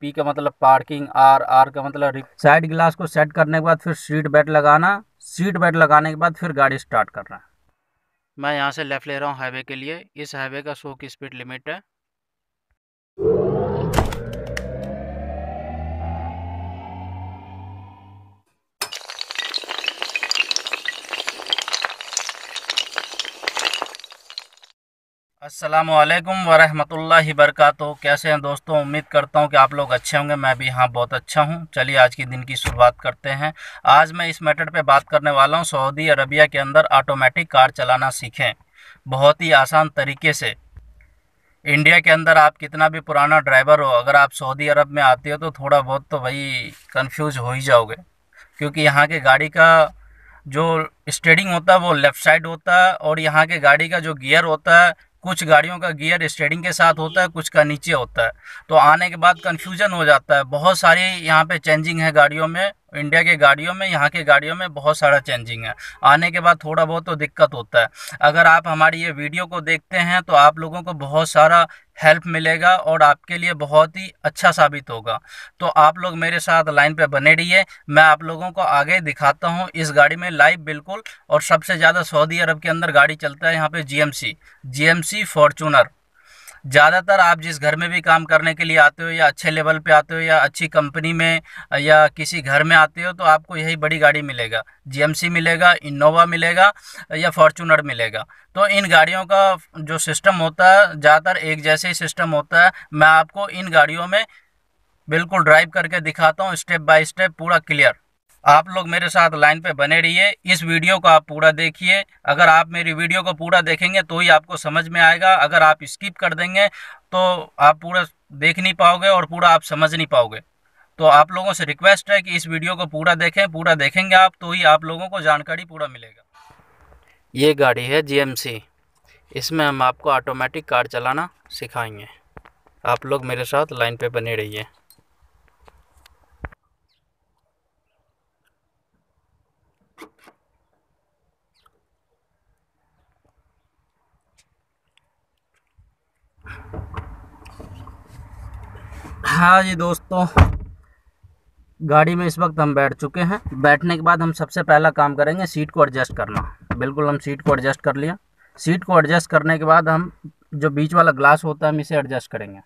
P का मतलब parking are are का मतलब साइड गिलास को सेट करने के बाद फिर सीट बेल्ट लगाना सीट बेल्ट लगाने के बाद फिर गाड़ी स्टार्ट करना मैं यहाँ से लेफ़्ट ले रहा हूँ हाईवे के लिए इस हाईवे का सौ की स्पीड लिमिट है अस्सलाम वालेकुम वरहमतुल्लाहि वरकاتہ कैसे हैं दोस्तों उम्मीद करता हूं कि आप लोग अच्छे होंगे मैं भी हाँ बहुत अच्छा हूं चलिए आज के दिन की शुरुआत करते हैं आज मैं इस मैटर पे बात करने वाला हूं सऊदी अरबिया के अंदर ऑटोमेटिक कार चलाना सीखें बहुत ही आसान तरीके से इंडिया के अंदर आप कितना भी पुराना ड्राइवर हो अगर आप सऊदी अरब में आते हो तो थोड़ा बहुत तो वही कन्फ्यूज़ हो ही जाओगे क्योंकि यहाँ के गाड़ी का जो स्टेडिंग होता है वो लेफ़्ट साइड होता है और यहाँ के गाड़ी का जो गियर होता है कुछ गाड़ियों का गियर स्टेडिंग के साथ होता है कुछ का नीचे होता है तो आने के बाद कन्फ्यूजन हो जाता है बहुत सारी यहाँ पे चेंजिंग है गाड़ियों में इंडिया के गाड़ियों में यहाँ की गाड़ियों में बहुत सारा चेंजिंग है आने के बाद थोड़ा बहुत तो दिक्कत होता है अगर आप हमारी ये वीडियो को देखते हैं तो आप लोगों को बहुत सारा हेल्प मिलेगा और आपके लिए बहुत ही अच्छा साबित होगा तो आप लोग मेरे साथ लाइन पे बने रहिए मैं आप लोगों को आगे दिखाता हूँ इस गाड़ी में लाइव बिल्कुल और सबसे ज़्यादा सऊदी अरब के अंदर गाड़ी चलता है यहाँ पर जी एम सी फॉर्चूनर ज़्यादातर आप जिस घर में भी काम करने के लिए आते हो या अच्छे लेवल पे आते हो या अच्छी कंपनी में या किसी घर में आते हो तो आपको यही बड़ी गाड़ी मिलेगा जीएमसी मिलेगा इनोवा मिलेगा या फॉर्चूनर मिलेगा तो इन गाड़ियों का जो सिस्टम होता है ज़्यादातर एक जैसे ही सिस्टम होता है मैं आपको इन गाड़ियों में बिल्कुल ड्राइव करके दिखाता हूँ स्टेप बाय स्टेप पूरा क्लियर आप लोग मेरे साथ लाइन पे बने रहिए इस वीडियो को आप पूरा देखिए अगर आप मेरी वीडियो को पूरा देखेंगे तो ही आपको समझ में आएगा अगर आप स्किप कर देंगे तो आप पूरा देख नहीं पाओगे और पूरा आप समझ नहीं पाओगे तो आप लोगों से रिक्वेस्ट है कि इस वीडियो को पूरा देखें पूरा देखेंगे आप तो ही आप लोगों को जानकारी पूरा मिलेगा ये गाड़ी है जी इसमें हम आपको ऑटोमेटिक कार चलाना सिखाएंगे आप लोग मेरे साथ लाइन पर बने रहिए हाँ जी दोस्तों गाड़ी में इस वक्त हम बैठ चुके हैं बैठने के बाद हम सबसे पहला काम करेंगे सीट को एडजस्ट करना बिल्कुल हम सीट को एडजस्ट कर लिया सीट को एडजस्ट करने के बाद हम जो बीच वाला ग्लास होता है हम इसे एडजस्ट करेंगे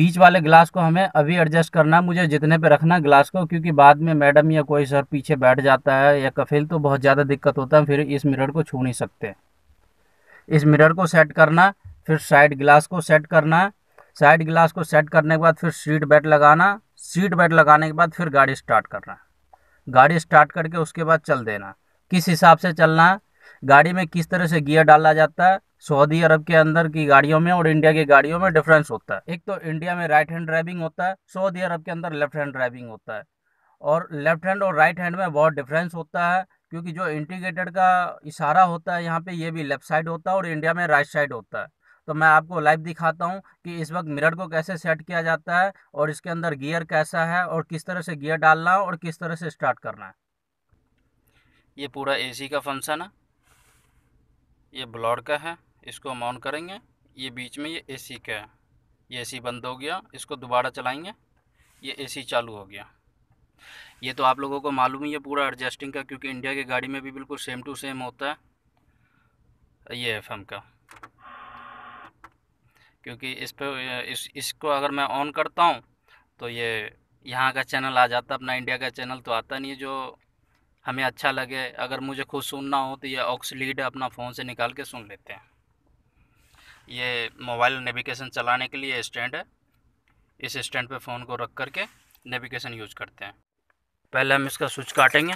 बीच वाले ग्लास को हमें अभी एडजस्ट करना मुझे जितने पे रखना ग्लास को क्योंकि बाद में मैडम या कोई सर पीछे बैठ जाता है या कफिल तो बहुत ज़्यादा दिक्कत होता है फिर इस मिरर को छू नहीं सकते इस मिरर को सेट करना फिर साइड ग्लास को सेट करना साइड ग्लास को सेट करने के बाद फिर सीट बेल्ट लगाना सीट बेल्ट लगाने के बाद फिर गाड़ी स्टार्ट करना गाड़ी स्टार्ट करके उसके बाद चल देना किस हिसाब से चलना गाड़ी में किस तरह से गियर डाला जाता है सऊदी अरब के अंदर की गाड़ियों में और इंडिया की गाड़ियों में डिफरेंस होता है एक तो इंडिया में राइट हैंड ड्राइविंग होता है सऊदी अरब के अंदर लेफ्ट हैंड ड्राइविंग होता है और लेफ्ट हैंड और राइट हैंड में बहुत डिफरेंस होता है क्योंकि जो इंटीग्रेटेड का इशारा होता है यहाँ पे ये भी लेफ्ट साइड होता है और इंडिया में राइट साइड होता है तो मैं आपको लाइव दिखाता हूँ कि इस वक्त मिरर को कैसे सेट किया जाता है और इसके अंदर गियर कैसा है और किस तरह से गियर डालना है और किस तरह से स्टार्ट करना है ये पूरा एसी का फंक्शन है ये ब्लॉड का है इसको हम ऑन करेंगे ये बीच में ये एसी का है ये एसी बंद हो गया इसको दोबारा चलाएंगे ये एसी चालू हो गया ये तो आप लोगों को मालूम ही है पूरा एडजस्टिंग का क्योंकि इंडिया की गाड़ी में भी बिल्कुल सेम टू सेम होता है ये एफ का क्योंकि इस पर इस इसको अगर मैं ऑन करता हूँ तो ये यहाँ का चैनल आ जाता अपना इंडिया का चैनल तो आता नहीं है जो हमें अच्छा लगे अगर मुझे खुद सुनना हो तो ये ऑक्स लीड अपना फ़ोन से निकाल के सुन लेते हैं ये मोबाइल नेविगेशन चलाने के लिए स्टैंड है इस स्टैंड पे फ़ोन को रख कर के नेविगेशन यूज करते हैं पहले हम इसका स्विच काटेंगे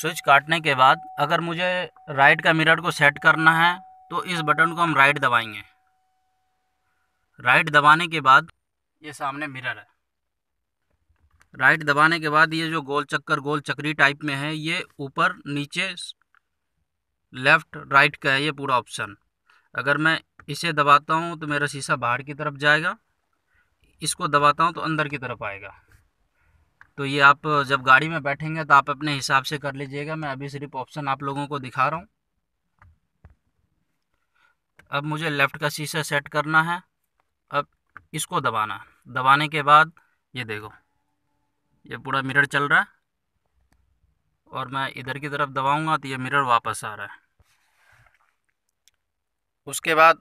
स्विच काटने के बाद अगर मुझे राइट का मिरर को सेट करना है तो इस बटन को हम राइट दबाएंगे राइट दबाने के बाद ये सामने मिरर है राइट दबाने के बाद ये जो गोल चक्कर गोल चक्री टाइप में है ये ऊपर नीचे लेफ़्ट राइट का है ये पूरा ऑप्शन अगर मैं इसे दबाता हूँ तो मेरा शीशा बाहर की तरफ जाएगा इसको दबाता हूँ तो अंदर की तरफ आएगा तो ये आप जब गाड़ी में बैठेंगे तो आप अपने हिसाब से कर लीजिएगा मैं अभी सिर्फ ऑप्शन आप लोगों को दिखा रहा हूँ अब मुझे लेफ़्ट का शीशा सेट करना है इसको दबाना दबाने के बाद ये देखो ये पूरा मिरर चल रहा है और मैं इधर की तरफ दबाऊंगा तो ये मिरर वापस आ रहा है उसके बाद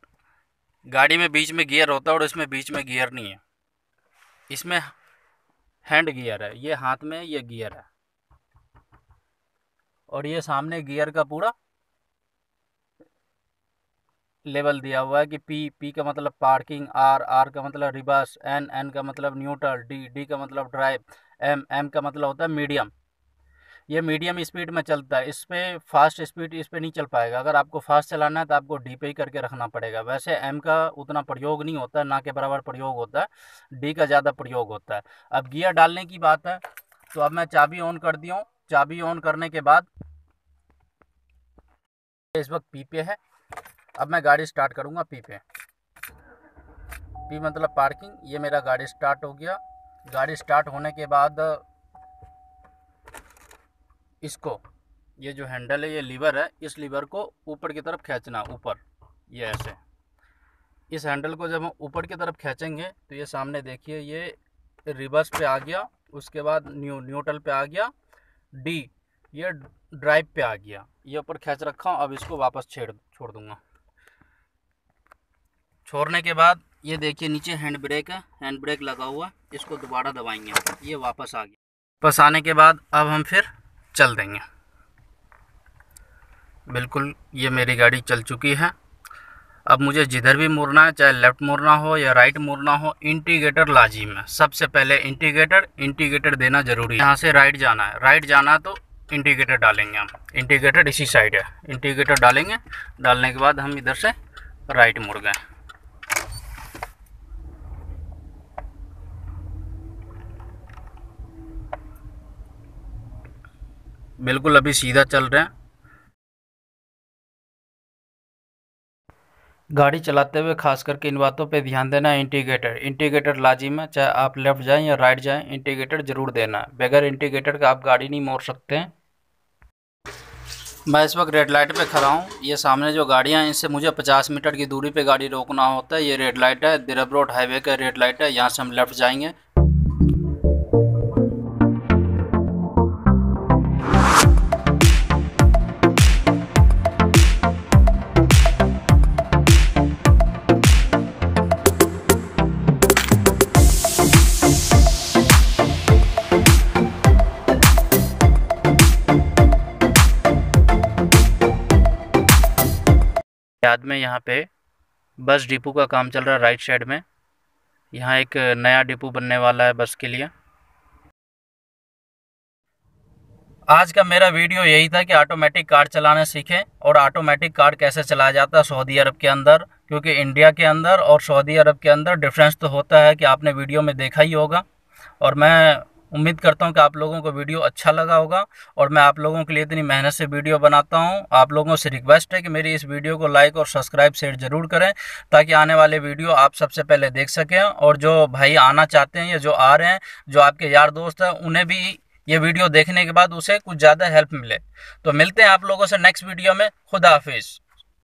गाड़ी में बीच में गियर होता है और इसमें बीच में गियर नहीं है इसमें हैंड गियर है ये हाथ में ये गियर है और ये सामने गियर का पूरा लेवल दिया हुआ है कि पी पी का मतलब पार्किंग आर आर का मतलब रिवर्स एन एन का मतलब न्यूट्रल डी डी का मतलब ड्राइव एम एम का मतलब होता है मीडियम ये मीडियम स्पीड में चलता है इस पर फास्ट स्पीड इस पर नहीं चल पाएगा अगर आपको फास्ट चलाना है तो आपको डी पे ही करके रखना पड़ेगा वैसे एम का उतना प्रयोग नहीं होता ना के बराबर प्रयोग होता है डी का ज़्यादा प्रयोग होता है अब गियर डालने की बात है तो अब मैं चाबी ऑन कर दी हूँ चाबी ऑन करने के बाद इस वक्त पी पे है अब मैं गाड़ी स्टार्ट करूँगा पी पे पी मतलब पार्किंग ये मेरा गाड़ी स्टार्ट हो गया गाड़ी स्टार्ट होने के बाद इसको ये जो हैंडल है ये लीवर है इस लीवर को ऊपर की तरफ खींचना ऊपर ये ऐसे इस हैंडल को जब हम ऊपर की तरफ खींचेंगे तो ये सामने देखिए ये रिवर्स पे आ गया उसके बाद न्यू न्यूट्रल पे आ गया डी ये ड्राइव पे आ गया ये ऊपर खींच रखा अब इसको वापस छेड़ छोड़ दूंगा छोड़ने के बाद ये देखिए नीचे हैंड ब्रेक है हैंड ब्रेक लगा हुआ इसको दोबारा दबाएंगे ये वापस आ गया वापस आने के बाद अब हम फिर चल देंगे बिल्कुल ये मेरी गाड़ी चल चुकी है अब मुझे जिधर भी मुड़ना है चाहे लेफ़्ट मुड़ना हो या राइट मुड़ना हो इंटीग्रेटर लाजिम है सबसे पहले इंटीग्रेटर इंटीग्रेटर देना ज़रूरी है यहाँ से राइट जाना है राइट जाना तो इंटीग्रेटर डालेंगे हम इंटीग्रेटर इसी साइड है इंटीग्रेटर डालेंगे डालने के बाद हम इधर से राइट मुड़ गए बिल्कुल अभी सीधा चल रहे हैं गाड़ी चलाते हुए खास करके इन बातों पे ध्यान देना है इंटीग्रेटर इंटीग्रेटर लाजिम है चाहे आप लेफ़्ट जाएं या राइट जाएं इंटीग्रेटर ज़रूर देना है बगैर इंटीग्रेटर का आप गाड़ी नहीं मोड़ सकते हैं मैं इस वक्त रेड लाइट पे खड़ा हूँ ये सामने जो गाड़ियाँ हैं इनसे मुझे 50 मीटर की दूरी पे गाड़ी रोकना होता है ये रेड लाइट है दिरब रोड हाईवे का रेड लाइट है यहाँ से हम लेफ़्ट जाएंगे याद में यहाँ पे बस डिपो का काम चल रहा है राइट साइड में यहाँ एक नया डिपो बनने वाला है बस के लिए आज का मेरा वीडियो यही था कि ऑटोमेटिक कार चलाना सीखें और ऑटोमेटिक कार कैसे चलाया जाता है सऊदी अरब के अंदर क्योंकि इंडिया के अंदर और सऊदी अरब के अंदर डिफरेंस तो होता है कि आपने वीडियो में देखा ही होगा और मैं उम्मीद करता हूँ कि आप लोगों को वीडियो अच्छा लगा होगा और मैं आप लोगों के लिए इतनी मेहनत से वीडियो बनाता हूँ आप लोगों से रिक्वेस्ट है कि मेरी इस वीडियो को लाइक और सब्सक्राइब शेयर ज़रूर करें ताकि आने वाले वीडियो आप सबसे पहले देख सकें और जो भाई आना चाहते हैं या जो आ रहे हैं जो आपके यार दोस्त हैं उन्हें भी ये वीडियो देखने के बाद उसे कुछ ज़्यादा हेल्प मिले तो मिलते हैं आप लोगों से नेक्स्ट वीडियो में खुदा हाफिज़